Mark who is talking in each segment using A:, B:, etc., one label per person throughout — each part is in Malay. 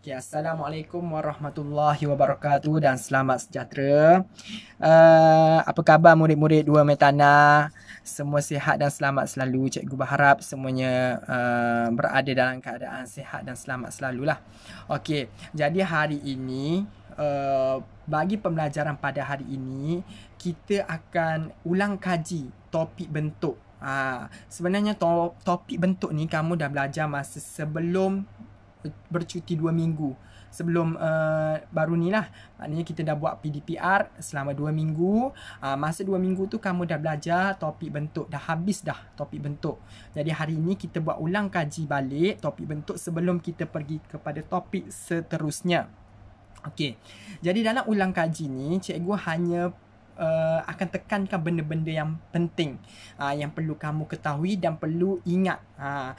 A: Okay, Assalamualaikum warahmatullahi wabarakatuh dan selamat sejahtera. Uh, apa khabar murid-murid Dua Metana? Semua sihat dan selamat selalu. Cikgu berharap semuanya uh, berada dalam keadaan sihat dan selamat selalu lah. Okey, jadi hari ini uh, bagi pembelajaran pada hari ini kita akan ulang kaji topik bentuk. Ah, sebenarnya to- topik bentuk ni kamu dah belajar masa sebelum bercuti 2 minggu sebelum uh, baru ni lah maknanya kita dah buat PDPR selama 2 minggu uh, masa 2 minggu tu kamu dah belajar topik bentuk dah habis dah topik bentuk jadi hari ni kita buat ulang kaji balik topik bentuk sebelum kita pergi kepada topik seterusnya Okey. Jadi dalam ulang kaji ni, cikgu hanya uh, akan tekankan benda-benda yang penting uh, yang perlu kamu ketahui dan perlu ingat. Uh,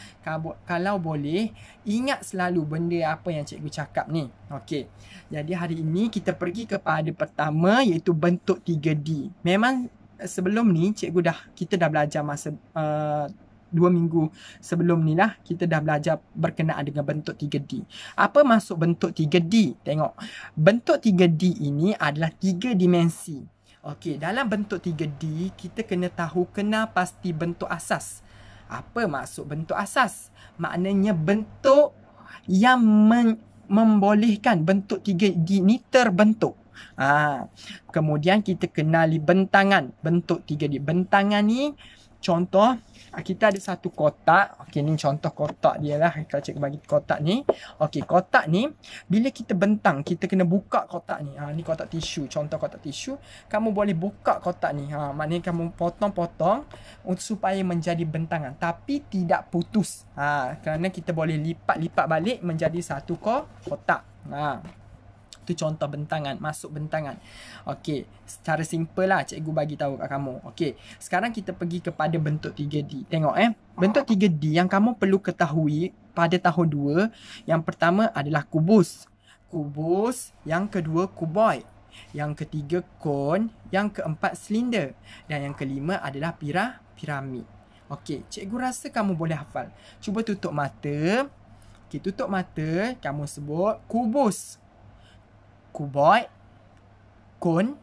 A: kalau boleh ingat selalu benda apa yang cikgu cakap ni. Okey. Jadi hari ini kita pergi kepada pertama iaitu bentuk 3D. Memang eh, sebelum ni cikgu dah kita dah belajar masa uh, dua minggu sebelum ni lah kita dah belajar berkenaan dengan bentuk 3D. Apa masuk bentuk 3D? Tengok. Bentuk 3D ini adalah tiga dimensi. Okey, dalam bentuk 3D, kita kena tahu kenal pasti bentuk asas. Apa maksud bentuk asas? Maknanya bentuk yang membolehkan bentuk 3D ni terbentuk. Ha. Kemudian kita kenali bentangan, bentuk 3D. Bentangan ni contoh ah, kita ada satu kotak. Okey ni contoh kotak dia lah. Kita cek bagi kotak ni. Okey kotak ni bila kita bentang kita kena buka kotak ni. Ha ni kotak tisu. Contoh kotak tisu. Kamu boleh buka kotak ni. Ha maknanya kamu potong-potong untuk supaya menjadi bentangan tapi tidak putus. Ha kerana kita boleh lipat-lipat balik menjadi satu kotak. Ha. Tu contoh bentangan, masuk bentangan. Okey, secara simple lah cikgu bagi tahu kat kamu. Okey, sekarang kita pergi kepada bentuk 3D. Tengok eh. Bentuk 3D yang kamu perlu ketahui pada tahun 2, yang pertama adalah kubus. Kubus, yang kedua kuboi, Yang ketiga kon, yang keempat silinder dan yang kelima adalah pira piramid. Okey, cikgu rasa kamu boleh hafal. Cuba tutup mata. Okey, tutup mata, kamu sebut kubus kuboid, kon,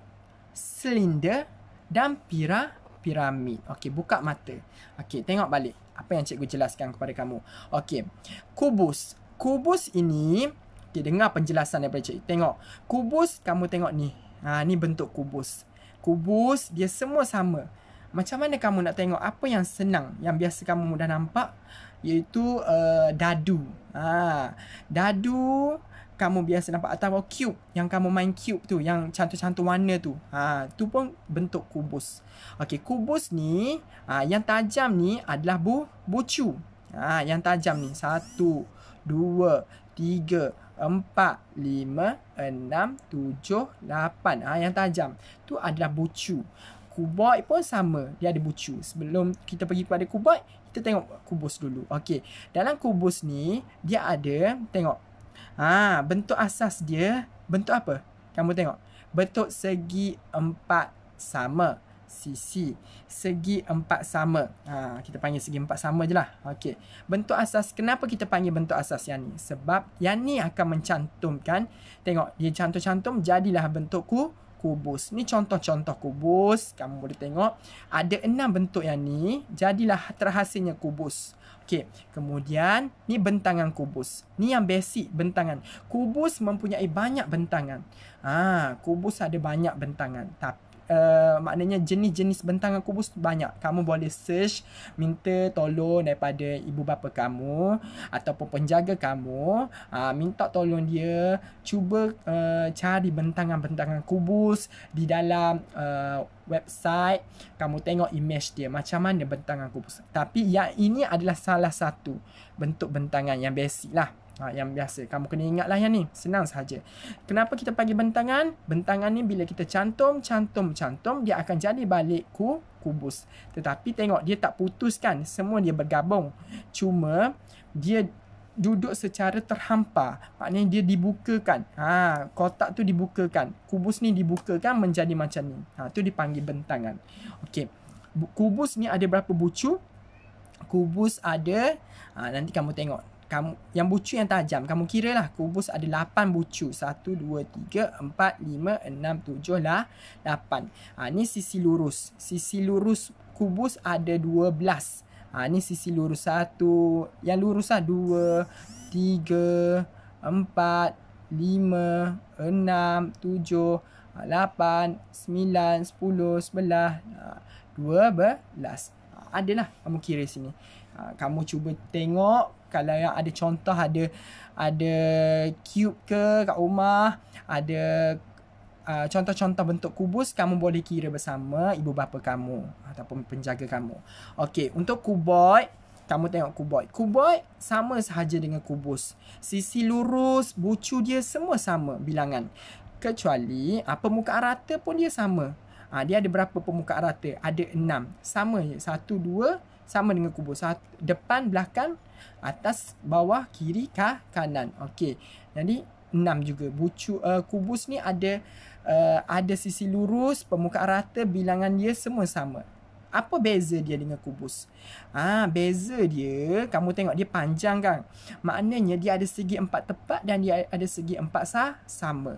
A: silinder dan pira piramid. Okey, buka mata. Okey, tengok balik apa yang cikgu jelaskan kepada kamu. Okey. Kubus. Kubus ini, okay, dengar penjelasan daripada cikgu. Tengok. Kubus kamu tengok ni. Ha, ni bentuk kubus. Kubus dia semua sama. Macam mana kamu nak tengok apa yang senang yang biasa kamu dah nampak iaitu uh, dadu. Ha, dadu kamu biasa nampak atau cube yang kamu main cube tu yang cantu-cantu warna tu ha tu pun bentuk kubus okey kubus ni ha, yang tajam ni adalah bu bucu ha yang tajam ni satu, dua, tiga, empat, lima, enam, tujuh, lapan. ha yang tajam tu adalah bucu kuboid pun sama dia ada bucu sebelum kita pergi kepada kuboid kita tengok kubus dulu okey dalam kubus ni dia ada tengok Ha, bentuk asas dia, bentuk apa? Kamu tengok. Bentuk segi empat sama. Sisi. Segi empat sama. Ha, kita panggil segi empat sama je lah. Okey Bentuk asas, kenapa kita panggil bentuk asas yang ni? Sebab yang ni akan mencantumkan. Tengok, dia cantum-cantum, jadilah bentukku kubus. Ni contoh-contoh kubus. Kamu boleh tengok. Ada enam bentuk yang ni. Jadilah terhasilnya kubus. Okey. Kemudian, ni bentangan kubus. Ni yang basic bentangan. Kubus mempunyai banyak bentangan. Ah, kubus ada banyak bentangan. Tapi, Uh, maknanya jenis-jenis bentangan kubus banyak. Kamu boleh search minta tolong daripada ibu bapa kamu ataupun penjaga kamu, uh, minta tolong dia cuba uh, cari bentangan-bentangan kubus di dalam uh, website, kamu tengok image dia macam mana bentangan kubus. Tapi yang ini adalah salah satu bentuk bentangan yang basic lah ha, yang biasa. Kamu kena ingatlah yang ni. Senang sahaja. Kenapa kita panggil bentangan? Bentangan ni bila kita cantum, cantum, cantum, dia akan jadi balik ku, kubus. Tetapi tengok, dia tak putuskan. Semua dia bergabung. Cuma, dia duduk secara terhampa. Maknanya dia dibukakan. Ha, kotak tu dibukakan. Kubus ni dibukakan menjadi macam ni. Ha, tu dipanggil bentangan. Okey. Kubus ni ada berapa bucu? Kubus ada ha, Nanti kamu tengok kamu, yang bucu yang tajam. Kamu kira lah kubus ada 8 bucu. 1, 2, 3, 4, 5, 6, 7, 8. Ha, ni sisi lurus. Sisi lurus kubus ada 12. Ha, ni sisi lurus satu, Yang lurus lah 2, 3, 4, 5, 6, 7, 8, 9, 10, 11, 12. Ha, adalah ha, ha, lah kamu kira sini. Ha, kamu cuba tengok kalau yang ada contoh ada ada cube ke kat rumah ada uh, contoh-contoh bentuk kubus kamu boleh kira bersama ibu bapa kamu ataupun penjaga kamu okey untuk kuboid kamu tengok kuboid kuboid sama sahaja dengan kubus sisi lurus bucu dia semua sama bilangan kecuali uh, permukaan rata pun dia sama Ha, dia ada berapa permukaan rata? Ada enam. Sama je. Satu, dua, sama dengan kubus Sat- depan belakang atas bawah kiri kah kanan okey jadi enam juga bucu uh, eh, kubus ni ada uh, ada sisi lurus permukaan rata bilangan dia semua sama apa beza dia dengan kubus? Ah, ha, beza dia, kamu tengok dia panjang kan? Maknanya dia ada segi empat tepat dan dia ada segi empat sah sama.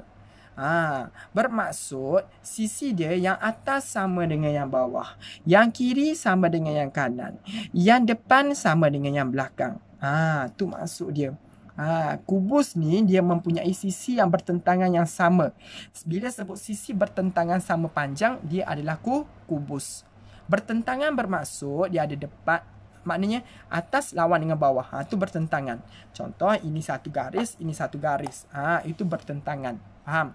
A: Ha, bermaksud sisi dia yang atas sama dengan yang bawah. Yang kiri sama dengan yang kanan. Yang depan sama dengan yang belakang. Ha, tu maksud dia. Ha, kubus ni dia mempunyai sisi yang bertentangan yang sama. Bila sebut sisi bertentangan sama panjang, dia adalah ku, kubus. Bertentangan bermaksud dia ada depan maknanya atas lawan dengan bawah. Ha, itu bertentangan. Contoh ini satu garis, ini satu garis. Ha, itu bertentangan. Faham?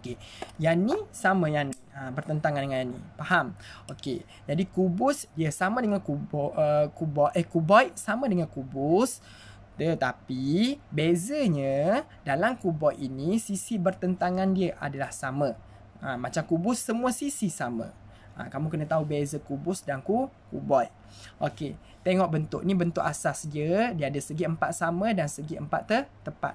A: Okey. Yang ni sama yang ha, bertentangan dengan yang ni. Faham? Okey. Jadi kubus dia sama dengan kubo, uh, kubo eh kuboid sama dengan kubus. Tetapi bezanya dalam kuboid ini sisi bertentangan dia adalah sama. Ha, macam kubus semua sisi sama. Ha, kamu kena tahu beza kubus dan ku kuboid. Okey, tengok bentuk ni bentuk asas dia, dia ada segi empat sama dan segi empat te, tepat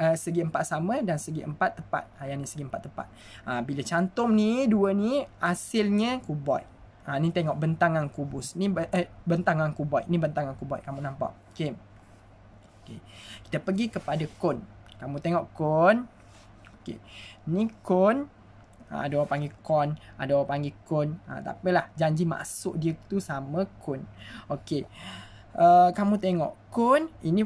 A: uh, segi empat sama dan segi empat tepat. Ha, yang ni segi empat tepat. Ha, bila cantum ni, dua ni, hasilnya kuboid. Ha, ni tengok bentangan kubus. Ni eh, bentangan kuboid. Ni bentangan kuboid. Kamu nampak. Okay. okay. Kita pergi kepada kon. Kamu tengok kon. Okay. Ni kon. Ha, ada orang panggil kon. Ada orang panggil kon. Ha, tak apalah. Janji masuk dia tu sama kon. Okay. Uh, eh, kamu tengok kon. Ini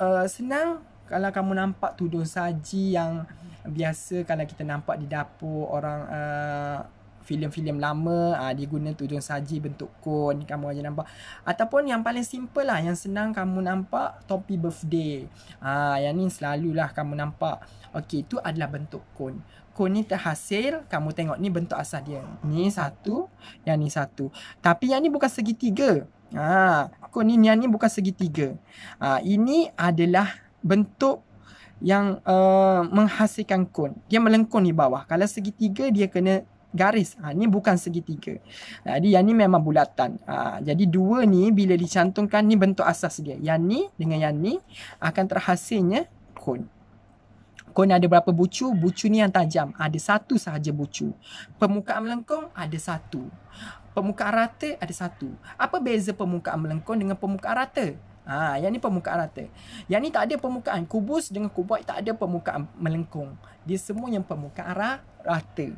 A: uh, senang kalau kamu nampak tudung saji yang biasa kalau kita nampak di dapur orang uh, filem-filem lama uh, dia guna tudung saji bentuk kon kamu aja nampak ataupun yang paling simple lah yang senang kamu nampak topi birthday ah uh, yang ni selalulah kamu nampak okey itu adalah bentuk kon kon ni terhasil kamu tengok ni bentuk asal dia ni satu yang ni satu tapi yang ni bukan segitiga ah uh, kon ni yang ni bukan segitiga ah uh, ini adalah bentuk yang uh, menghasilkan kon. Dia melengkung di bawah. Kalau segitiga dia kena garis. Ha, ni bukan segitiga. Ha, jadi yang ni memang bulatan. Ha, jadi dua ni bila dicantumkan ni bentuk asas dia. Yang ni dengan yang ni akan terhasilnya kon. Kon ada berapa bucu? Bucu ni yang tajam. Ada satu sahaja bucu. Permukaan melengkung ada satu. Permukaan rata ada satu. Apa beza permukaan melengkung dengan permukaan rata? Ha, yang ni permukaan rata. Yang ni tak ada permukaan. Kubus dengan kuboid tak ada permukaan melengkung. Dia semua yang permukaan ra- rata.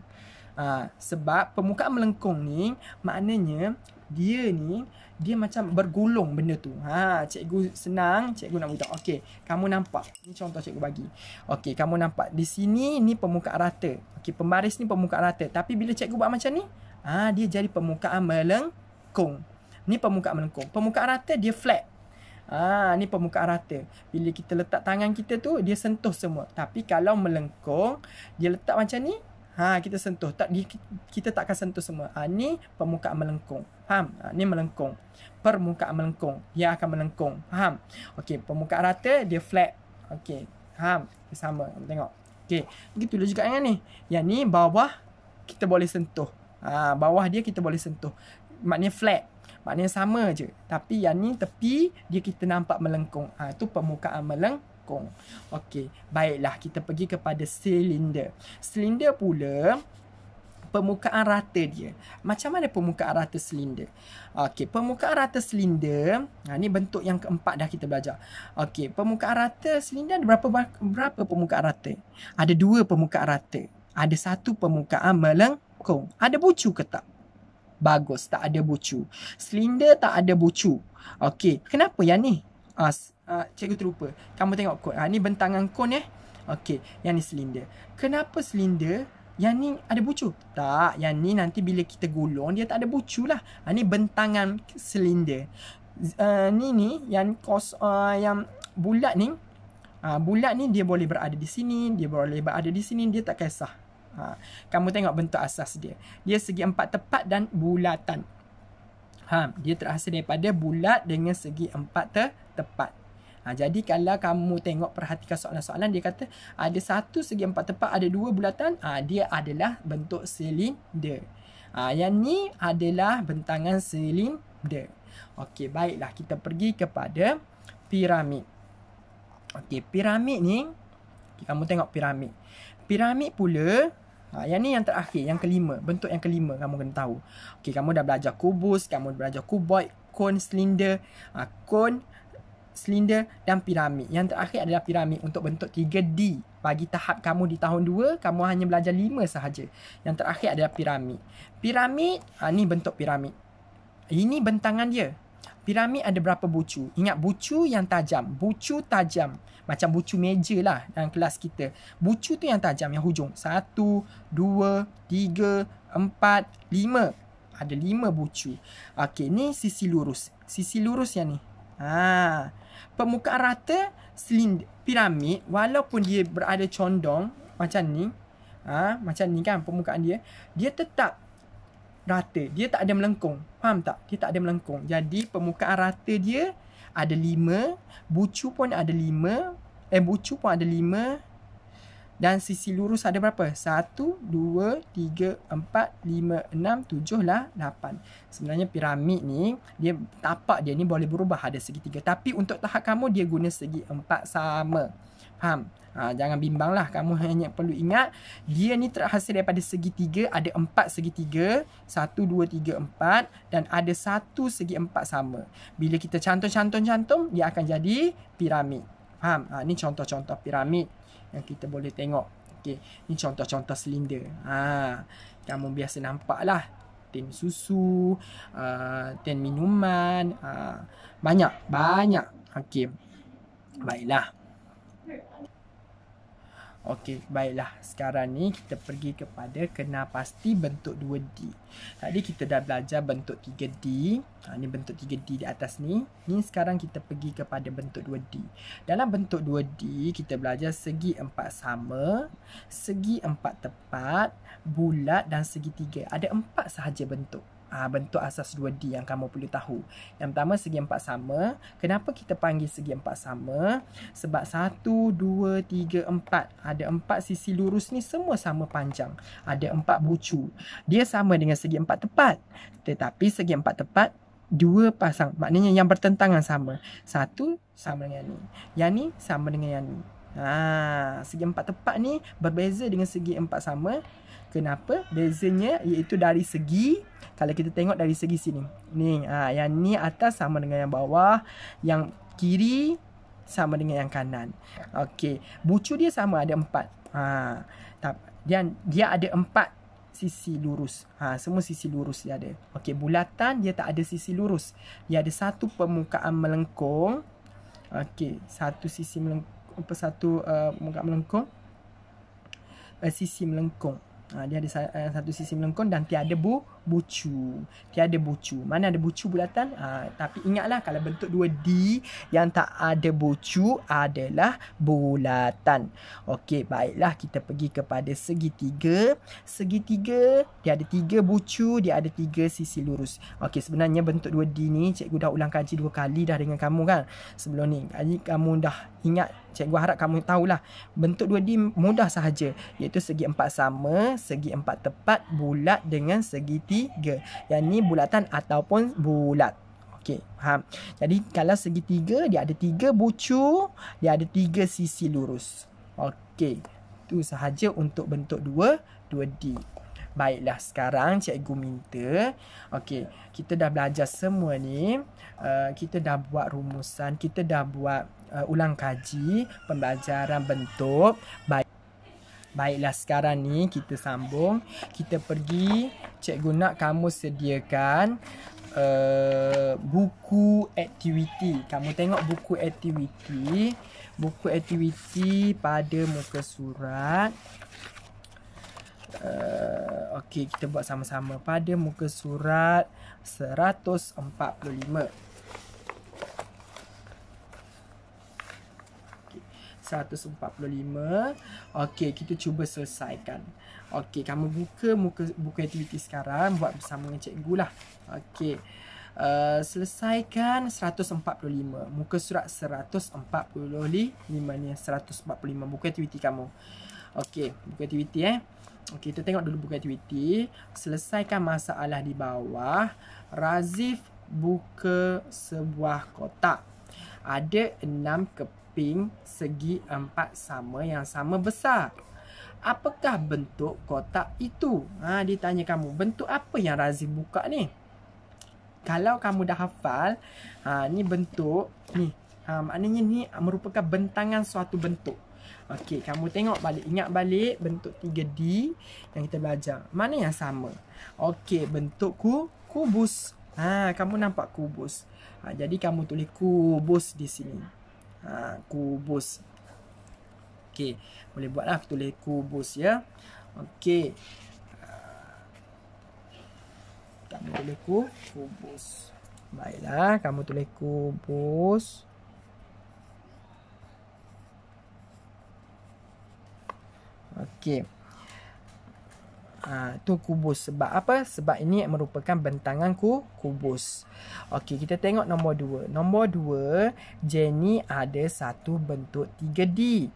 A: Ha, sebab permukaan melengkung ni maknanya dia ni dia macam bergulung benda tu. Ha, cikgu senang, cikgu nak budak. Okey, kamu nampak. Ini contoh cikgu bagi. Okey, kamu nampak di sini ni permukaan rata. Okey, pembaris ni permukaan rata. Tapi bila cikgu buat macam ni, ha, dia jadi permukaan melengkung. Ni permukaan melengkung. Permukaan rata dia flat. Ah, ni permukaan rata. Bila kita letak tangan kita tu, dia sentuh semua. Tapi kalau melengkung, dia letak macam ni, ha, kita sentuh. Tak dia, kita tak akan sentuh semua. Ah, ni permukaan melengkung. Faham? Ah, ni melengkung. Permukaan melengkung. Dia akan melengkung. Faham? Okey, permukaan rata dia flat. Okey. Faham? Sama. Tengok. Okey. Begitulah juga yang ni. Yang ni bawah kita boleh sentuh. Ah, bawah dia kita boleh sentuh. Maknanya flat. Maknanya sama je. Tapi yang ni tepi dia kita nampak melengkung. Ha, itu permukaan melengkung. Okey. Baiklah. Kita pergi kepada silinder. Silinder pula permukaan rata dia. Macam mana permukaan rata silinder? Okey, permukaan rata silinder, ha ni bentuk yang keempat dah kita belajar. Okey, permukaan rata silinder ada berapa berapa permukaan rata? Ada dua permukaan rata. Ada satu permukaan melengkung. Ada bucu ke tak? bagus tak ada bucu silinder tak ada bucu okey kenapa yang ni ah uh, cikgu terlupa kamu tengok kod ha, ah, ni bentangan kon eh okey yang ni silinder kenapa silinder yang ni ada bucu tak yang ni nanti bila kita gulung dia tak ada bucu lah ha, ni bentangan silinder uh, ni ni yang kos uh, yang bulat ni Uh, bulat ni dia boleh berada di sini, dia boleh berada di sini, dia tak kisah. Ha. Kamu tengok bentuk asas dia. Dia segi empat tepat dan bulatan. Ha. Dia terhasil daripada bulat dengan segi empat te tepat. Ha. Jadi kalau kamu tengok perhatikan soalan-soalan, dia kata ada satu segi empat tepat, ada dua bulatan. Ha. Dia adalah bentuk silinder. Ha. Yang ni adalah bentangan silinder. Okey, baiklah. Kita pergi kepada piramid. Okey, piramid ni, kamu tengok piramid. Piramid pula Ha, yang ni yang terakhir, yang kelima. Bentuk yang kelima kamu kena tahu. Okey, kamu dah belajar kubus, kamu belajar kuboid, cone, silinder, ha, cone, silinder dan piramid. Yang terakhir adalah piramid untuk bentuk 3D. Bagi tahap kamu di tahun 2, kamu hanya belajar 5 sahaja. Yang terakhir adalah piramid. Piramid, ha, ni bentuk piramid. Ini bentangan dia. Piramid ada berapa bucu? Ingat bucu yang tajam. Bucu tajam. Macam bucu meja lah dalam kelas kita. Bucu tu yang tajam, yang hujung. Satu, dua, tiga, empat, lima. Ada lima bucu. Okey, ni sisi lurus. Sisi lurus yang ni. Ha. Permukaan rata silinder piramid walaupun dia berada condong macam ni. Ha, macam ni kan permukaan dia. Dia tetap rata. Dia tak ada melengkung. Faham tak? Dia tak ada melengkung. Jadi permukaan rata dia ada lima. Bucu pun ada lima. Eh, bucu pun ada lima. Dan sisi lurus ada berapa? Satu, dua, tiga, empat, lima, enam, tujuh lah, lapan. Sebenarnya piramid ni, dia tapak dia ni boleh berubah ada segitiga. Tapi untuk tahap kamu, dia guna segi empat sama. Faham? Ha, jangan bimbang lah kamu hanya perlu ingat dia ni terhasil daripada segitiga ada empat segitiga satu dua tiga empat dan ada satu segi empat sama. Bila kita cantum cantum cantum dia akan jadi piramid. Faham? Ha, ni contoh-contoh piramid yang kita boleh tengok. Okey, ni contoh-contoh silinder. Ha, kamu biasa nampak lah tin susu, uh, tin minuman, uh, banyak banyak. Okey. Baiklah. Okey, baiklah. Sekarang ni kita pergi kepada kenal pasti bentuk 2D. Tadi kita dah belajar bentuk 3D. Ha, ni bentuk 3D di atas ni. Ni sekarang kita pergi kepada bentuk 2D. Dalam bentuk 2D, kita belajar segi empat sama, segi empat tepat, bulat dan segi tiga. Ada empat sahaja bentuk uh, bentuk asas 2D yang kamu perlu tahu. Yang pertama segi empat sama. Kenapa kita panggil segi empat sama? Sebab satu, dua, tiga, empat. ada empat sisi lurus ni semua sama panjang. Ada empat bucu. Dia sama dengan segi empat tepat. Tetapi segi empat tepat dua pasang. Maknanya yang bertentangan sama. Satu sama dengan ni. Yang ni sama dengan yang ni. Ha, segi empat tepat ni berbeza dengan segi empat sama. Kenapa? Bezanya iaitu dari segi kalau kita tengok dari segi sini. Ni ha, yang ni atas sama dengan yang bawah, yang kiri sama dengan yang kanan. Okey, bucu dia sama ada empat. Ha, tak, dia, dia ada empat sisi lurus. Ha, semua sisi lurus dia ada. Okey, bulatan dia tak ada sisi lurus. Dia ada satu permukaan melengkung. Okey, satu sisi melengkung. Satu uh, muka melengkung. Eh, sisi melengkung. Ah, dia ada eh, satu sisi melengkung dan tiada bu bucu. Tiada bucu. Mana ada bucu bulatan? Ha, tapi ingatlah kalau bentuk 2D yang tak ada bucu adalah bulatan. Okey, baiklah kita pergi kepada segitiga. Segitiga, dia ada tiga bucu, dia ada tiga sisi lurus. Okey, sebenarnya bentuk 2D ni cikgu dah ulang kaji dua kali dah dengan kamu kan? Sebelum ni, kaji kamu dah ingat Cikgu harap kamu tahulah Bentuk 2D mudah sahaja Iaitu segi empat sama Segi empat tepat Bulat dengan segi tiga. Yang ni bulatan ataupun bulat. Okey, faham? Jadi kalau segitiga dia ada tiga bucu, dia ada tiga sisi lurus. Okey, tu sahaja untuk bentuk dua, dua D. Baiklah, sekarang cikgu minta. Okey, kita dah belajar semua ni. Uh, kita dah buat rumusan, kita dah buat uh, ulang kaji pembelajaran bentuk. Baik. Baiklah sekarang ni kita sambung. Kita pergi cikgu nak kamu sediakan uh, buku aktiviti. Kamu tengok buku aktiviti. Buku aktiviti pada muka surat. Uh, eh, okay, kita buat sama-sama pada muka surat 145. 145. 145. Okey, kita cuba selesaikan. Okey, kamu buka muka, buka aktiviti sekarang buat bersama dengan cikgu lah. Okey. Uh, selesaikan 145 Muka surat 145 ni 145 buka aktiviti kamu Okey, buka aktiviti eh Okey, kita tengok dulu buka aktiviti Selesaikan masalah di bawah Razif buka sebuah kotak Ada 6 kepala samping segi empat sama yang sama besar. Apakah bentuk kotak itu? Ha, dia tanya kamu, bentuk apa yang Razif buka ni? Kalau kamu dah hafal, ha, ni bentuk ni. Ha, maknanya ni merupakan bentangan suatu bentuk. Okey, kamu tengok balik. Ingat balik bentuk 3D yang kita belajar. Mana yang sama? Okey, bentuk ku, kubus. Ha, kamu nampak kubus. Ha, jadi kamu tulis kubus di sini ha, kubus ok boleh buatlah tulis kubus ya ok ha, kamu tulis ku, kubus baiklah kamu tulis kubus Okey ha, tu kubus sebab apa sebab ini merupakan bentangan ku kubus okey kita tengok nombor 2 nombor 2 jenny ada satu bentuk 3D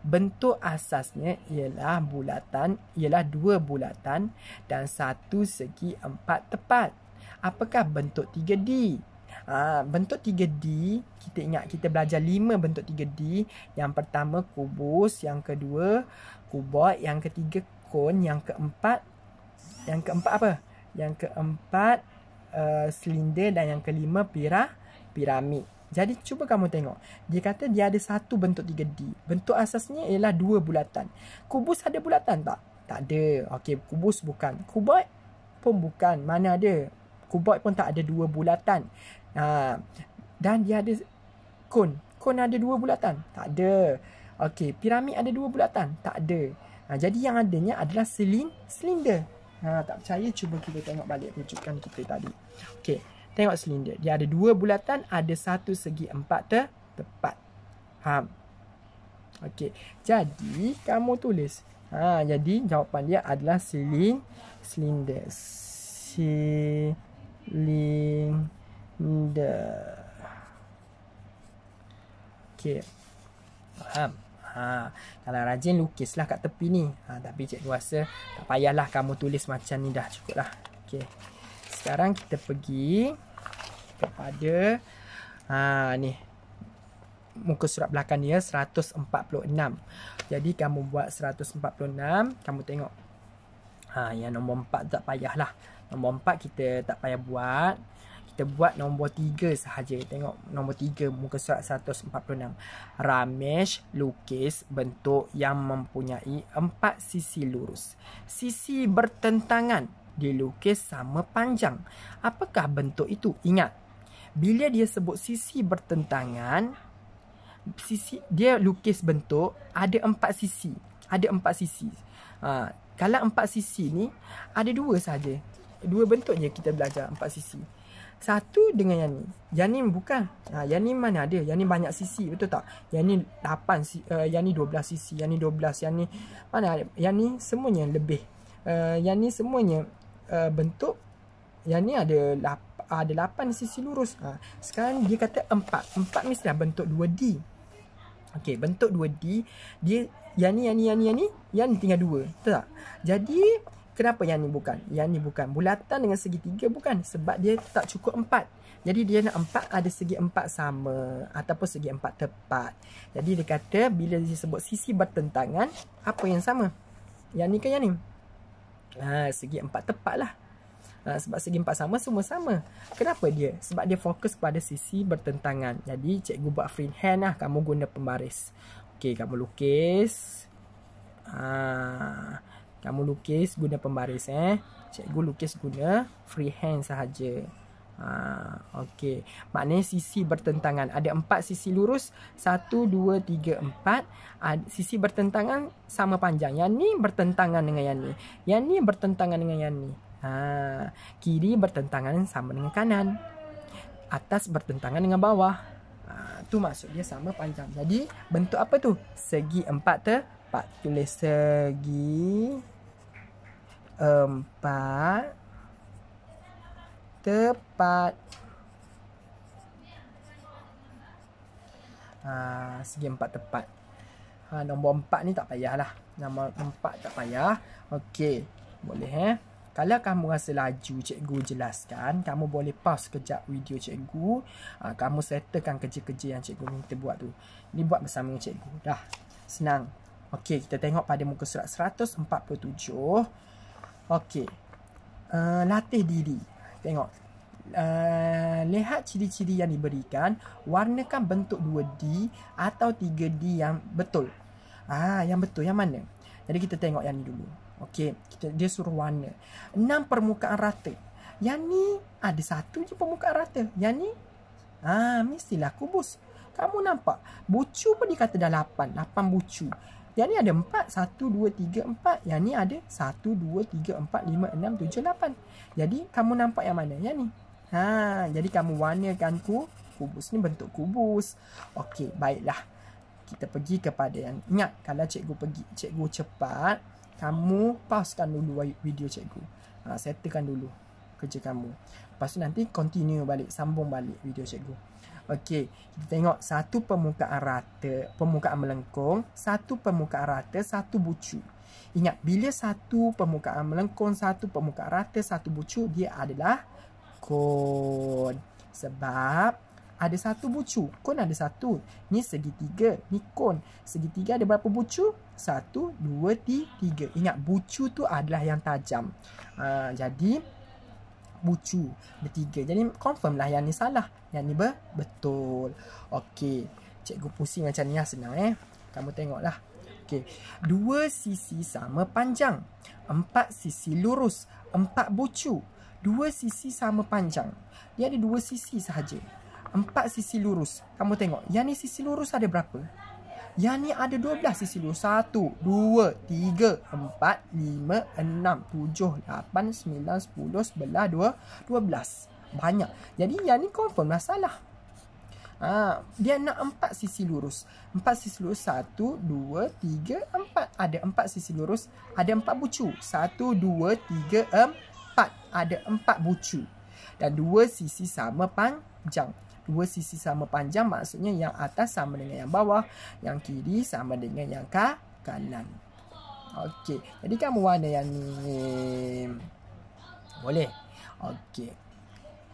A: bentuk asasnya ialah bulatan ialah dua bulatan dan satu segi empat tepat apakah bentuk 3D Ha, ah, bentuk 3D kita ingat kita belajar lima bentuk 3D yang pertama kubus yang kedua kuboid yang ketiga pelakon yang keempat yang keempat apa yang keempat uh, dan yang kelima pirah piramid jadi cuba kamu tengok dia kata dia ada satu bentuk 3D bentuk asasnya ialah dua bulatan kubus ada bulatan tak tak ada okey kubus bukan kubot pun bukan mana ada kubot pun tak ada dua bulatan ha dan dia ada kon kon ada dua bulatan tak ada okey piramid ada dua bulatan tak ada Ha, jadi yang adanya adalah silin silinder. Ha, tak percaya cuba kita tengok balik rujukan kita tadi. Okey, tengok silinder. Dia ada dua bulatan, ada satu segi empat te tepat. Ha. Okey, jadi kamu tulis. Ha, jadi jawapan dia adalah silin silinder. Silinder. Okey. Faham? Um ha, Kalau rajin lukislah kat tepi ni ha, Tapi cikgu rasa tak payahlah kamu tulis macam ni dah cukup lah okay. Sekarang kita pergi kepada ha, ni Muka surat belakang dia 146 Jadi kamu buat 146 Kamu tengok ha, Yang nombor 4 tak payahlah Nombor 4 kita tak payah buat kita buat nombor tiga sahaja tengok nombor tiga muka surat 146 Ramesh lukis bentuk yang mempunyai empat sisi lurus sisi bertentangan dilukis sama panjang apakah bentuk itu ingat bila dia sebut sisi bertentangan sisi dia lukis bentuk ada empat sisi ada empat sisi ha, kalau empat sisi ni ada dua saja dua bentuknya kita belajar empat sisi satu dengan yang ni. Yang ni bukan. Ha, yang ni mana ada? Yang ni banyak sisi, betul tak? Yang ni 8 sisi, uh, yang ni 12 sisi, yang ni 12, yang ni mana ada? Yang ni semuanya lebih. Uh, eh, yang ni semuanya uh, bentuk yang ni ada lap, ada 8 sisi lurus. Ha, sekarang dia kata 4. 4 mesti lah bentuk 2D. Okey, bentuk 2D, dia yang ni, yang ni, yang ni, yang ni, yang ni tinggal 2. Betul tak? Jadi, Kenapa yang ni bukan? Yang ni bukan. Bulatan dengan segitiga bukan. Sebab dia tak cukup empat. Jadi dia nak empat, ada segi empat sama. Ataupun segi empat tepat. Jadi dia kata bila dia sebut sisi bertentangan, apa yang sama? Yang ni ke yang ni? Ha, segi empat tepat lah. Ha, sebab segi empat sama, semua sama. Kenapa dia? Sebab dia fokus pada sisi bertentangan. Jadi cikgu buat freehand lah. Kamu guna pembaris. Okey, kamu lukis. Haa... Kamu lukis guna pembaris eh. Cikgu lukis guna free hand sahaja. Ha, okay. Maknanya sisi bertentangan. Ada empat sisi lurus. Satu, dua, tiga, empat. Ha, sisi bertentangan sama panjang. Yang ni bertentangan dengan yang ni. Yang ni bertentangan dengan yang ni. Ha, kiri bertentangan sama dengan kanan. Atas bertentangan dengan bawah. Ha, tu maksud dia sama panjang. Jadi bentuk apa tu? Segi empat terpaksa tulis segi empat tepat ha, segi empat tepat ha, nombor empat ni tak payah lah nombor empat tak payah Okey, boleh eh kalau kamu rasa laju cikgu jelaskan kamu boleh pause kejap video cikgu ha, kamu settlekan kerja-kerja yang cikgu minta buat tu ni buat bersama dengan cikgu dah senang Okey, kita tengok pada muka surat 147 147 Okey. Uh, latih diri. Tengok. Uh, lihat ciri-ciri yang diberikan, warnakan bentuk 2D atau 3D yang betul. Ah, yang betul yang mana? Jadi kita tengok yang ni dulu. Okey, kita dia suruh warna. 6 permukaan rata. Yang ni ada satu je permukaan rata. Yang ni ah mestilah kubus. Kamu nampak bucu pun dikata dah 8, 8 bucu. Yang ni ada 4, 1, 2, 3, 4. Yang ni ada 1, 2, 3, 4, 5, 6, 7, 8. Jadi kamu nampak yang mana? Yang ni. Ha, jadi kamu warnakan ku, kubus ni bentuk kubus. Okey, baiklah. Kita pergi kepada yang ingat kalau cikgu pergi, cikgu cepat, kamu pauskan dulu video cikgu. Ha, settlekan dulu kerja kamu. Lepas tu nanti continue balik, sambung balik video cikgu. Okey, kita tengok satu permukaan rata, permukaan melengkung, satu permukaan rata, satu bucu. Ingat, bila satu permukaan melengkung, satu permukaan rata, satu bucu, dia adalah kon. Sebab ada satu bucu, kon ada satu. Ni segitiga, ni kon. Segitiga ada berapa bucu? Satu, dua, tiga. Ingat, bucu tu adalah yang tajam. Uh, jadi, bucu bertiga. Jadi confirm lah yang ni salah. Yang ni betul. Okey. Cikgu pusing macam ni lah senang eh. Kamu tengoklah. Okey. Dua sisi sama panjang. Empat sisi lurus. Empat bucu. Dua sisi sama panjang. Dia ada dua sisi sahaja. Empat sisi lurus. Kamu tengok. Yang ni sisi lurus ada berapa? Yang ni ada 12 sisi dulu. 1, 2, 3, 4, 5, 6, 7, 8, 9, 10, 11, 2, 12. Banyak. Jadi yang ni confirm lah salah. Ha, dia nak empat sisi lurus. Empat sisi lurus. satu, dua, tiga, empat. Ada empat sisi lurus. Ada empat bucu. Satu, dua, tiga, empat. Ada empat bucu. Dan dua sisi sama panjang dua sisi sama panjang maksudnya yang atas sama dengan yang bawah, yang kiri sama dengan yang ka kanan. Okey, jadi kamu warna yang ni. Boleh. Okey.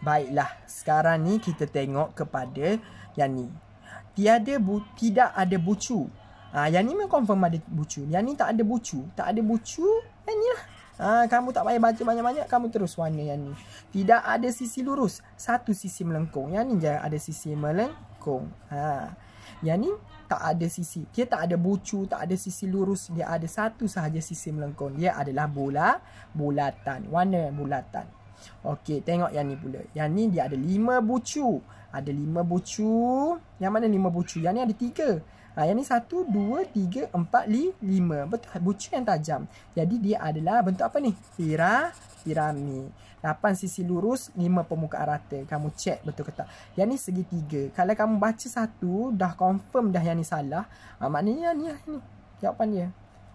A: Baiklah, sekarang ni kita tengok kepada yang ni. Tiada bu, tidak ada bucu. Ah, ha, yang ni memang confirm ada bucu. Yang ni tak ada bucu, tak ada bucu. Yang ni lah. Ha, kamu tak payah baca banyak-banyak, kamu terus warna yang ni. Tidak ada sisi lurus, satu sisi melengkung. Yang ni je ada sisi melengkung. Ha. Yang ni tak ada sisi. Dia tak ada bucu, tak ada sisi lurus. Dia ada satu sahaja sisi melengkung. Dia adalah bola bulatan. Warna bulatan. Okey, tengok yang ni pula. Yang ni dia ada lima bucu. Ada lima bucu. Yang mana lima bucu? Yang ni ada tiga. Ha, yang ni satu, dua, tiga, empat, li, lima. Betul, buca yang tajam. Jadi dia adalah bentuk apa ni? Pira, pirami. Lapan sisi lurus, lima permukaan rata. Kamu cek betul ke tak? Yang ni segitiga. Kalau kamu baca satu, dah confirm dah yang ni salah. Ha, maknanya yang ni, yang lah, ni. Jawapan dia.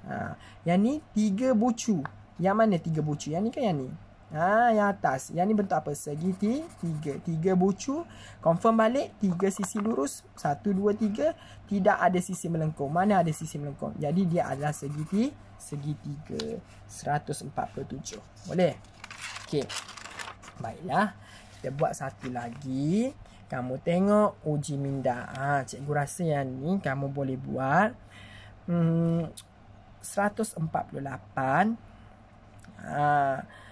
A: Ha, yang ni tiga bucu. Yang mana tiga bucu? Yang ni kan yang ni? Ha, yang atas. Yang ni bentuk apa? Segiti, tiga. Tiga bucu. Confirm balik, tiga sisi lurus. Satu, dua, tiga. Tidak ada sisi melengkung. Mana ada sisi melengkung? Jadi dia adalah segiti, segitiga. tujuh, Boleh? Okey. Baiklah. Kita buat satu lagi. Kamu tengok uji minda. Ha, cikgu rasa yang ni kamu boleh buat. Hmm, seratus Hmm, 148. Haa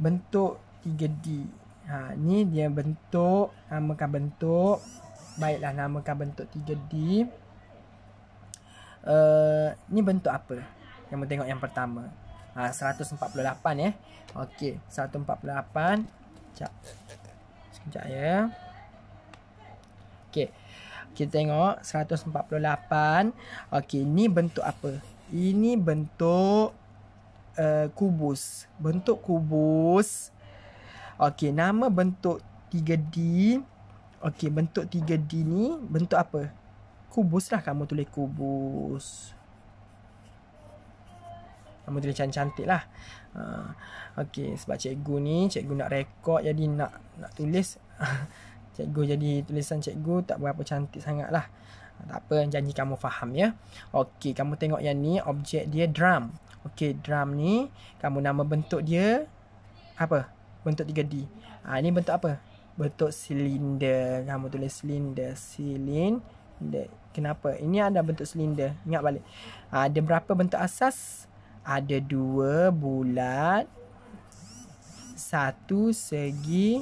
A: bentuk 3D. Ha, ni dia bentuk, namakan bentuk. Baiklah, namakan bentuk 3D. Uh, eh, ni bentuk apa? Kamu tengok yang pertama. Ha, 148 eh. Ya? Okey, 148. Sekejap. Sekejap ya. Okey. Kita tengok 148. Okey, ni bentuk apa? Ini bentuk uh, kubus. Bentuk kubus. Okey, nama bentuk 3D. Okey, bentuk 3D ni bentuk apa? Kubus lah kamu tulis kubus. Kamu tulis cantik-cantik lah. Uh, Okey, sebab cikgu ni, cikgu nak rekod jadi nak nak tulis. cikgu jadi tulisan cikgu tak berapa cantik sangat lah. Tak apa, janji kamu faham ya. Okey, kamu tengok yang ni, objek dia drum. Okey, drum ni kamu nama bentuk dia apa? Bentuk 3D. Ah ha, ini bentuk apa? Bentuk silinder. Ah, kamu tulis silinder, silinder. Kenapa? Ini ada bentuk silinder. Ingat balik. Ha, ada berapa bentuk asas? Ada dua bulat, satu segi,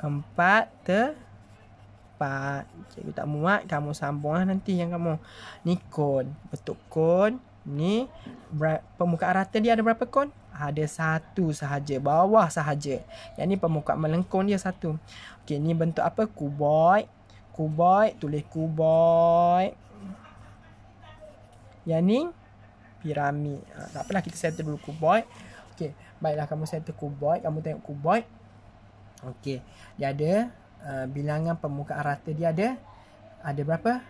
A: empat tepat. Cikgu tak muat, kamu sambung lah nanti yang kamu. Ni cone. Bentuk kon. Ni permukaan rata dia ada berapa kon? Ada satu sahaja bawah sahaja. Yang ni permukaan melengkung dia satu. Okey, ni bentuk apa? Kuboid. Kuboid tulis kuboid. Yang ni piramid. Ha, tak apalah kita settle dulu kuboid. Okey, baiklah kamu settle kuboid, kamu tengok kuboid. Okey, dia ada uh, bilangan permukaan rata dia ada ada berapa?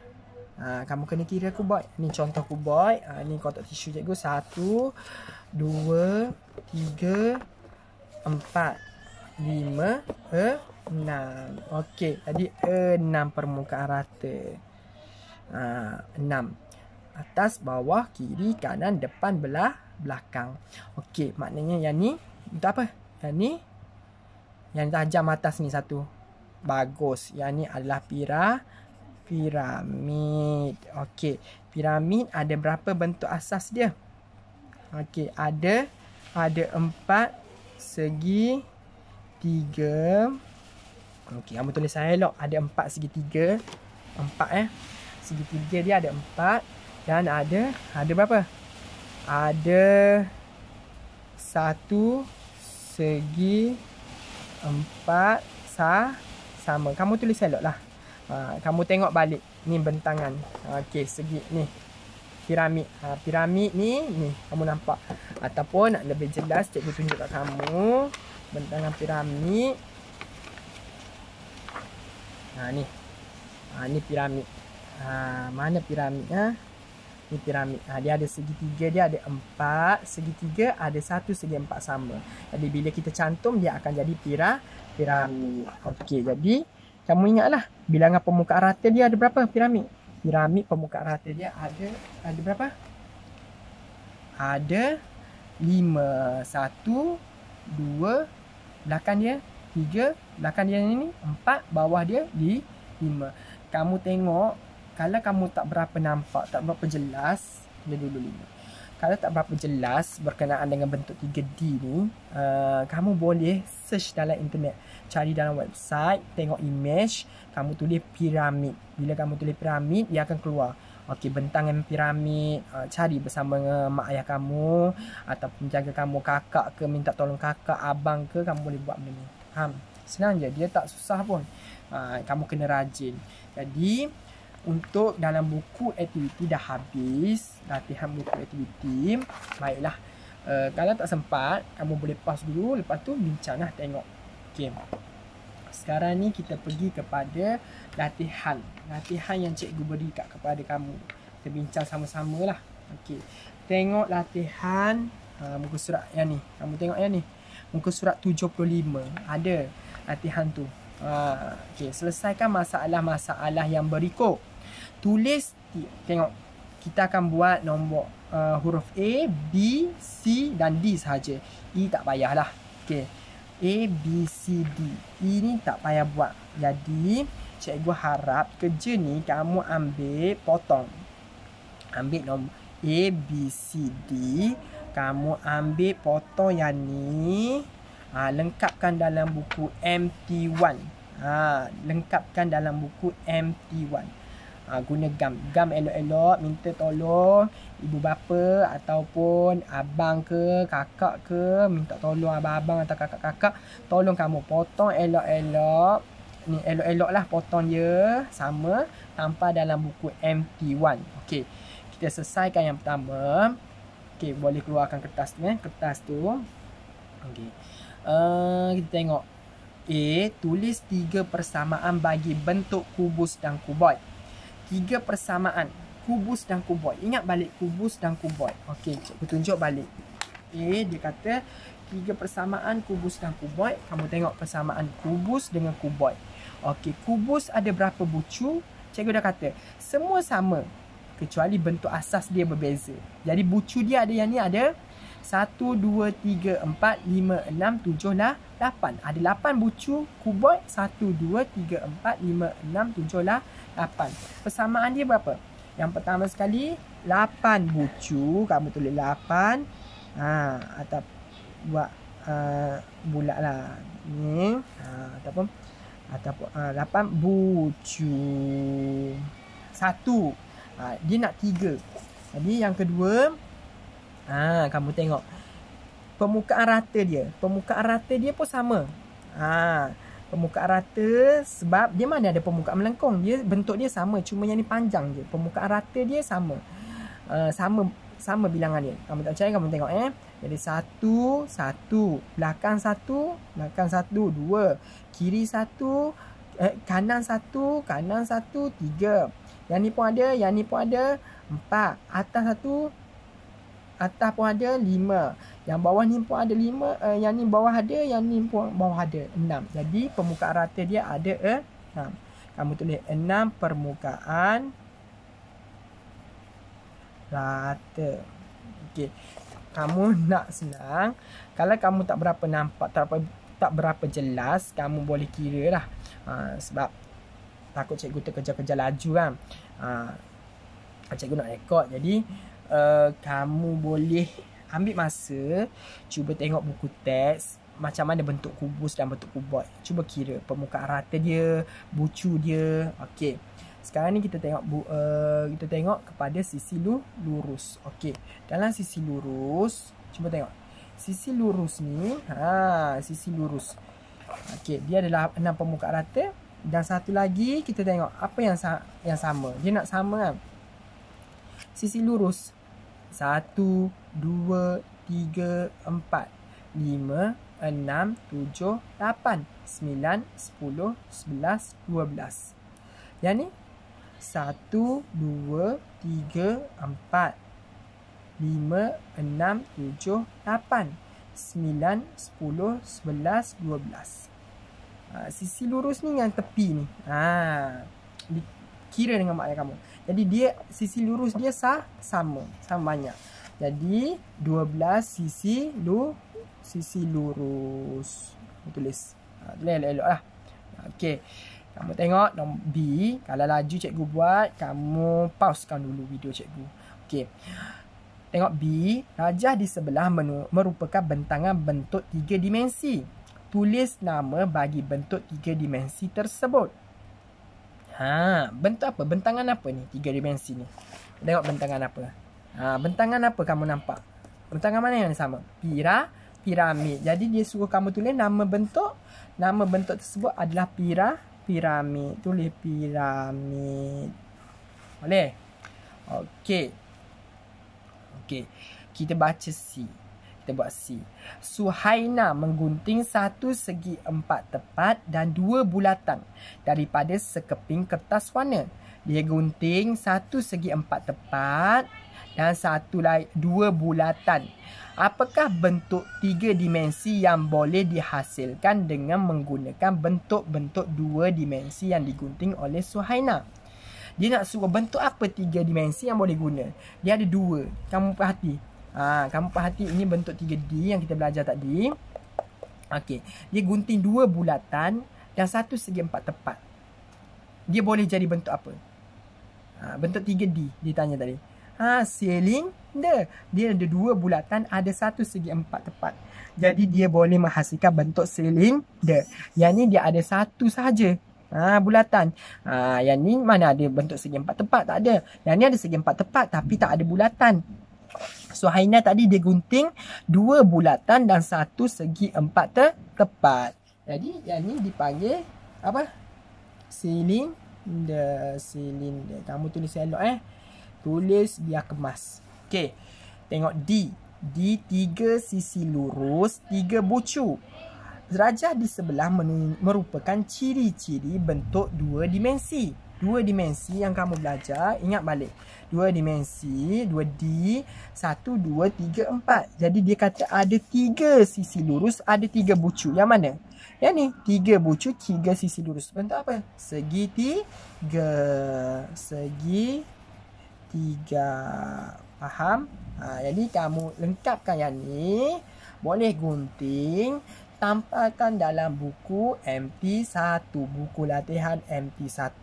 A: Ha, kamu kena kira aku boy. Ni contoh aku buat. Ha, ni kotak tisu cikgu. Satu, dua, tiga, empat, lima, enam. Okey, tadi enam permukaan rata. Ha, enam. Atas, bawah, kiri, kanan, depan, belah, belakang. Okey, maknanya yang ni, untuk apa? Yang ni, yang tajam atas ni satu. Bagus. Yang ni adalah pirah piramid. Okey, piramid ada berapa bentuk asas dia? Okey, ada ada empat segi tiga. Okey, kamu tulis saya elok. Ada empat segi tiga. Empat eh. Segi tiga dia ada empat. Dan ada, ada berapa? Ada satu segi empat sah, sama. Kamu tulis saya elok lah ha, kamu tengok balik ni bentangan okey ha, segi ni piramid ha, piramid ni ni kamu nampak ataupun nak lebih jelas cikgu tunjuk kat kamu bentangan piramid ha ni ha ni piramid ha mana piramid ha ni piramid ha, dia ada segitiga dia ada empat segitiga ada satu segi empat sama jadi bila kita cantum dia akan jadi piramid okey jadi kamu ingatlah bilangan permukaan rata dia ada berapa piramid? Piramid permukaan rata dia ada ada berapa? Ada 5 1 2 belakang dia 3 belakang dia ini 4 bawah dia di 5. Kamu tengok kalau kamu tak berapa nampak, tak berapa jelas, dia dulu 5 kalau tak berapa jelas berkenaan dengan bentuk 3D ni uh, kamu boleh search dalam internet cari dalam website tengok image kamu tulis piramid bila kamu tulis piramid dia akan keluar okey bentangan piramid uh, cari bersama dengan mak ayah kamu atau penjaga kamu kakak ke minta tolong kakak abang ke kamu boleh buat benda ni faham senang je dia tak susah pun uh, kamu kena rajin jadi untuk dalam buku aktiviti dah habis latihan buku aktiviti baiklah uh, kalau tak sempat kamu boleh pas dulu lepas tu bincang lah tengok game okay. sekarang ni kita pergi kepada latihan latihan yang cikgu beri kat kepada kamu kita bincang sama-sama lah okey tengok latihan uh, muka surat yang ni kamu tengok yang ni muka surat 75 ada latihan tu Ha, ah, okay. Selesaikan masalah-masalah yang berikut tulis tengok kita akan buat nombor uh, huruf A, B, C dan D sahaja. E tak payahlah. Okey. A B C D. Ini e tak payah buat. Jadi, cikgu harap kerja ni kamu ambil potong. Ambil nombor A B C D, kamu ambil potong yang ni, ha, lengkapkan dalam buku MT1. Ah ha, lengkapkan dalam buku MT1 ha, guna gam gam elok-elok minta tolong ibu bapa ataupun abang ke kakak ke minta tolong abang-abang atau kakak-kakak tolong kamu potong elok-elok ni elok-elok lah potong dia sama tanpa dalam buku MT1 Okey, kita selesaikan yang pertama Okey, boleh keluarkan kertas tu eh, kertas tu Okey, uh, kita tengok A. Tulis tiga persamaan bagi bentuk kubus dan kuboid tiga persamaan kubus dan kuboid. Ingat balik kubus dan kuboid. Okey, cikgu tunjuk balik. Okey, dia kata tiga persamaan kubus dan kuboid. Kamu tengok persamaan kubus dengan kuboid. Okey, kubus ada berapa bucu? Cikgu dah kata, semua sama. Kecuali bentuk asas dia berbeza. Jadi bucu dia ada yang ni ada satu dua tiga empat lima enam tujuh lah lapan Ada lapan bucu kuboi satu dua tiga empat lima enam tujuh lah lapan Persamaan dia berapa? Yang pertama sekali lapan bucu Kamu tulis lapan. ha, Atau buat uh, bulat lah Ni ha, Ataupun Ataupun uh, ha, 8 bucu satu ha, Dia nak tiga Jadi yang kedua Ha, kamu tengok. Permukaan rata dia. Permukaan rata dia pun sama. Ha, permukaan rata sebab dia mana ada permukaan melengkung. Dia bentuk dia sama. Cuma yang ni panjang je. Permukaan rata dia sama. Uh, sama sama bilangan dia. Kamu tak percaya kamu tengok eh. Jadi satu, satu. Belakang satu, belakang satu. Dua. Kiri satu, eh, kanan satu, kanan satu, tiga. Yang ni pun ada, yang ni pun ada. Empat. Atas satu, atas pun ada 5 yang bawah ni pun ada 5 uh, eh, yang ni bawah ada yang ni pun bawah ada 6 jadi permukaan rata dia ada 6 uh, eh, kamu tulis 6 permukaan rata okey kamu nak senang kalau kamu tak berapa nampak tak berapa, tak berapa jelas kamu boleh kira lah uh, sebab takut cikgu terkejar-kejar laju kan uh, cikgu nak rekod jadi Eh, kamu boleh ambil masa cuba tengok buku teks macam mana bentuk kubus dan bentuk kubot. Cuba kira permukaan rata dia, bucu dia. Okey. Sekarang ni kita tengok bu, uh, kita tengok kepada sisi lu lurus. Okey. Dalam sisi lurus, cuba tengok. Sisi lurus ni, ha, sisi lurus. Okey, dia adalah enam permukaan rata dan satu lagi kita tengok apa yang sa- yang sama. Dia nak sama kan? sisi lurus. satu dua tiga empat lima enam tujuh lapan sembilan sepuluh sebelas dua belas. 14 15 16 17 18 19 20 21 22 23 24 25 26 27 28 yang ni 1 2 3 4 5 6 7 8 9 10 11 12. sisi lurus ni yang tepi ni. Ha kira dengan mak ayah kamu. Jadi dia sisi lurus dia sah sama, sama banyak. Jadi 12 sisi lu sisi lurus. Aku tulis. Ha, tulis lah elok, lah. Okey. Kamu tengok B Kalau laju cikgu buat Kamu pausekan dulu video cikgu Okey Tengok B Rajah di sebelah menu merupakan bentangan bentuk tiga dimensi Tulis nama bagi bentuk tiga dimensi tersebut Ha, bentuk apa? Bentangan apa ni? Tiga dimensi ni. Tengok bentangan apa. Ha, bentangan apa kamu nampak? Bentangan mana yang sama? Pira, piramid. Jadi dia suruh kamu tulis nama bentuk. Nama bentuk tersebut adalah pira, piramid. Tulis piramid. Boleh? Okey. Okey. Kita baca C kita buat C. Suhaina menggunting satu segi empat tepat dan dua bulatan daripada sekeping kertas warna. Dia gunting satu segi empat tepat dan satu lagi dua bulatan. Apakah bentuk tiga dimensi yang boleh dihasilkan dengan menggunakan bentuk-bentuk dua dimensi yang digunting oleh Suhaina? Dia nak suruh bentuk apa tiga dimensi yang boleh guna? Dia ada dua. Kamu perhati. Ha, kamu hati ini bentuk 3D yang kita belajar tadi. Okey, dia gunting dua bulatan dan satu segi empat tepat. Dia boleh jadi bentuk apa? Ha, bentuk 3D ditanya tadi. Ha, ceiling dia. Dia ada dua bulatan, ada satu segi empat tepat. Jadi dia boleh menghasilkan bentuk ceiling dia. Yang ni dia ada satu sahaja. Ha, bulatan. Ha, yang ni mana ada bentuk segi empat tepat? Tak ada. Yang ni ada segi empat tepat tapi tak ada bulatan. So Haina tadi dia gunting dua bulatan dan satu segi empat te tepat. Jadi yang ni dipanggil apa? Ceiling the ceiling. Kamu tulis elok eh. Tulis biar kemas. Okey. Tengok D. D tiga sisi lurus, tiga bucu. Derajah di sebelah merupakan ciri-ciri bentuk dua dimensi. Dua dimensi yang kamu belajar, ingat balik. Dua dimensi, dua D, satu, dua, tiga, empat. Jadi dia kata ada tiga sisi lurus, ada tiga bucu. Yang mana? Yang ni, tiga bucu, tiga sisi lurus. Bentuk apa? Segi tiga. Segi tiga. Faham? Ha, jadi kamu lengkapkan yang ni. Boleh gunting tampakkan dalam buku mp 1 buku latihan mp 1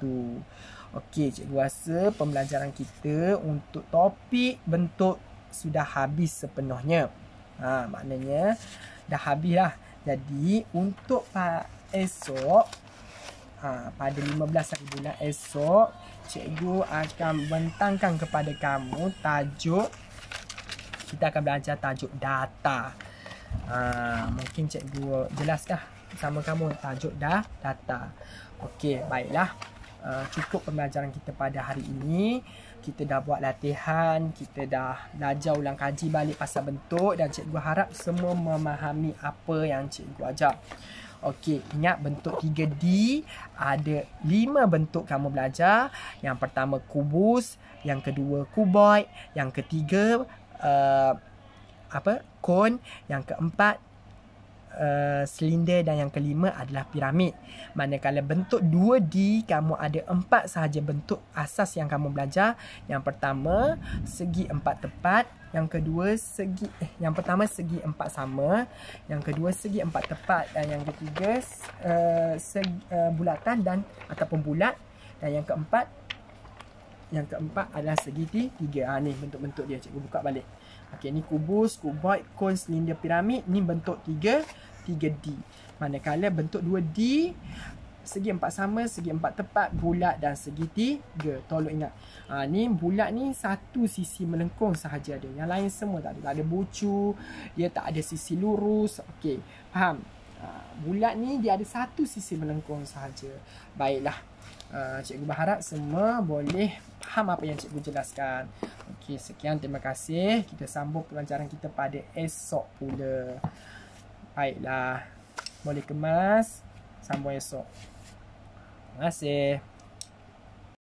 A: Okey, cikgu rasa pembelajaran kita untuk topik bentuk sudah habis sepenuhnya. Ha, maknanya dah habis lah. Jadi, untuk esok, ha, pada 15 hari bulan esok, cikgu akan bentangkan kepada kamu tajuk kita akan belajar tajuk data uh, mungkin cikgu jelaskah sama kamu tajuk dah data. Okey, baiklah. Uh, cukup pembelajaran kita pada hari ini. Kita dah buat latihan, kita dah belajar ulang kaji balik pasal bentuk dan cikgu harap semua memahami apa yang cikgu ajar. Okey, ingat bentuk 3D ada 5 bentuk kamu belajar. Yang pertama kubus, yang kedua kuboid, yang ketiga uh, apa cone yang keempat Uh, silinder dan yang kelima adalah piramid. Manakala bentuk 2D kamu ada empat sahaja bentuk asas yang kamu belajar. Yang pertama segi empat tepat, yang kedua segi eh, yang pertama segi empat sama, yang kedua segi empat tepat dan yang ketiga uh, segi, uh, bulatan dan ataupun bulat dan yang keempat yang keempat adalah segi tiga. Ah bentuk-bentuk dia cikgu buka balik. Okey ni kubus, kuboid, kon, silinder, piramid ni bentuk 3 3D. Manakala bentuk 2D segi empat sama, segi empat tepat, bulat dan segi tiga. Tolong ingat. Ha, ni bulat ni satu sisi melengkung sahaja ada. Yang lain semua tak ada. Tak ada bucu, dia tak ada sisi lurus. Okey, faham? Ha, bulat ni dia ada satu sisi melengkung sahaja. Baiklah. Ha, cikgu berharap semua boleh faham apa yang cikgu jelaskan. Okey, sekian terima kasih. Kita sambung pelajaran kita pada esok pula. Baiklah. Boleh kemas. Sambung esok. Terima kasih.